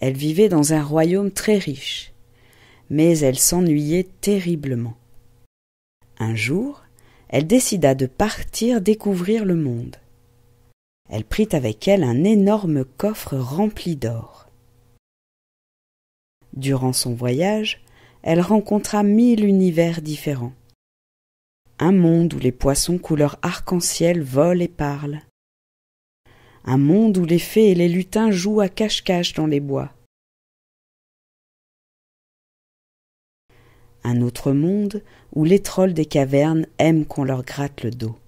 Elle vivait dans un royaume très riche, mais elle s'ennuyait terriblement. Un jour, elle décida de partir découvrir le monde. Elle prit avec elle un énorme coffre rempli d'or. Durant son voyage, elle rencontra mille univers différents. Un monde où les poissons couleur arc-en-ciel volent et parlent, un monde où les fées et les lutins jouent à cache-cache dans les bois. Un autre monde où les trolls des cavernes aiment qu'on leur gratte le dos.